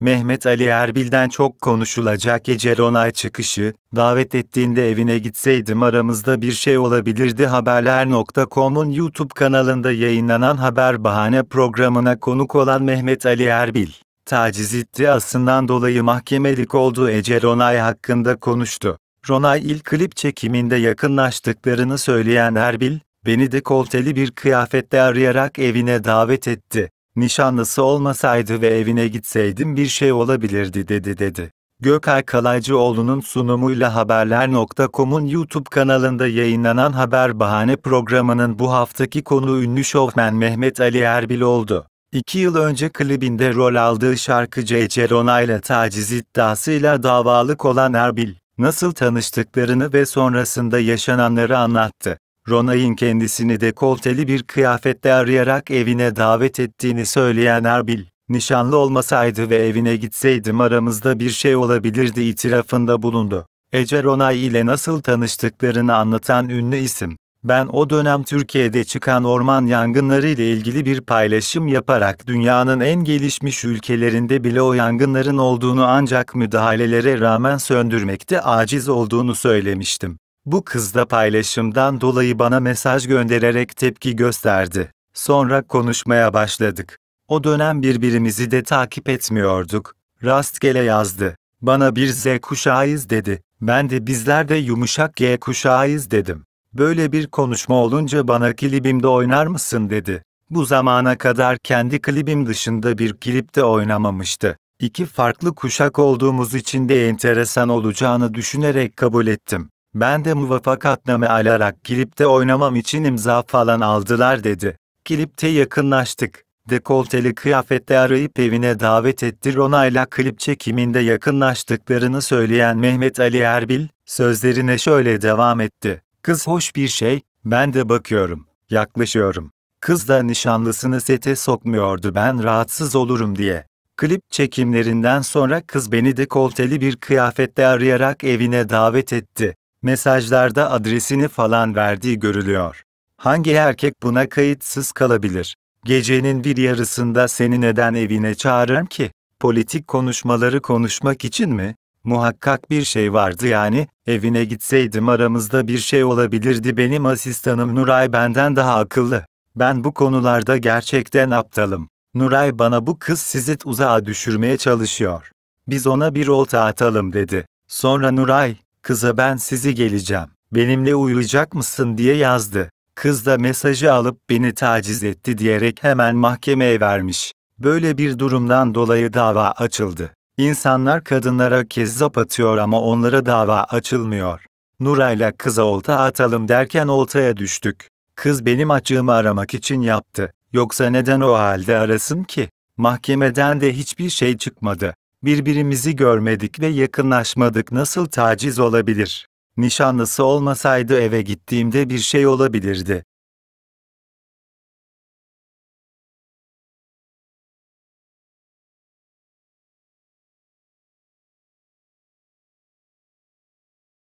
Mehmet Ali Erbil'den çok konuşulacak gece Ronay çıkışı, davet ettiğinde evine gitseydim aramızda bir şey olabilirdi haberler.com'un YouTube kanalında yayınlanan haber bahane programına konuk olan Mehmet Ali Erbil, taciz iddiasından dolayı mahkemelik olduğu Ece Ronay hakkında konuştu. Ronay ilk klip çekiminde yakınlaştıklarını söyleyen Erbil, beni de kolteli bir kıyafette arayarak evine davet etti. Nişanlısı olmasaydı ve evine gitseydim bir şey olabilirdi dedi dedi. Gökay Kalaycıoğlu'nun sunumuyla Haberler.com'un YouTube kanalında yayınlanan Haber Bahane programının bu haftaki konu ünlü şovmen Mehmet Ali Erbil oldu. İki yıl önce klibinde rol aldığı şarkıcı Ece ile taciz iddiasıyla davalık olan Erbil, nasıl tanıştıklarını ve sonrasında yaşananları anlattı. Ronay'ın kendisini dekolteli bir kıyafette arayarak evine davet ettiğini söyleyen Erbil, nişanlı olmasaydı ve evine gitseydim aramızda bir şey olabilirdi itirafında bulundu. Ece Ronay ile nasıl tanıştıklarını anlatan ünlü isim, ben o dönem Türkiye'de çıkan orman yangınları ile ilgili bir paylaşım yaparak dünyanın en gelişmiş ülkelerinde bile o yangınların olduğunu ancak müdahalelere rağmen söndürmekte aciz olduğunu söylemiştim. Bu kızda paylaşımdan dolayı bana mesaj göndererek tepki gösterdi. Sonra konuşmaya başladık. O dönem birbirimizi de takip etmiyorduk. Rastgele yazdı. Bana bir Z kuşağıyız dedi. Ben de bizler de yumuşak G kuşağıyız dedim. Böyle bir konuşma olunca bana klibimde oynar mısın dedi. Bu zamana kadar kendi klibim dışında bir klipte oynamamıştı. İki farklı kuşak olduğumuz için de enteresan olacağını düşünerek kabul ettim. Ben de muvafakatname alarak klipte oynamam için imza falan aldılar dedi. Klipte yakınlaştık. Dekolteli kıyafette arayıp evine davet etti Rona'yla klip çekiminde yakınlaştıklarını söyleyen Mehmet Ali Erbil, sözlerine şöyle devam etti. Kız hoş bir şey, ben de bakıyorum, yaklaşıyorum. Kız da nişanlısını sete sokmuyordu ben rahatsız olurum diye. Klip çekimlerinden sonra kız beni dekolteli bir kıyafette arayarak evine davet etti. Mesajlarda adresini falan verdiği görülüyor. Hangi erkek buna kayıtsız kalabilir? Gecenin bir yarısında seni neden evine çağırırım ki? Politik konuşmaları konuşmak için mi? Muhakkak bir şey vardı yani, evine gitseydim aramızda bir şey olabilirdi benim asistanım Nuray benden daha akıllı. Ben bu konularda gerçekten aptalım. Nuray bana bu kız sizi uzağa düşürmeye çalışıyor. Biz ona bir olta atalım dedi. Sonra Nuray, Kıza ben sizi geleceğim, benimle uyuyacak mısın diye yazdı. Kız da mesajı alıp beni taciz etti diyerek hemen mahkemeye vermiş. Böyle bir durumdan dolayı dava açıldı. İnsanlar kadınlara kezzap atıyor ama onlara dava açılmıyor. Nuray'la kıza olta atalım derken oltaya düştük. Kız benim açığımı aramak için yaptı. Yoksa neden o halde arasın ki? Mahkemeden de hiçbir şey çıkmadı. Birbirimizi görmedik ve yakınlaşmadık nasıl taciz olabilir? Nişanlısı olmasaydı eve gittiğimde bir şey olabilirdi.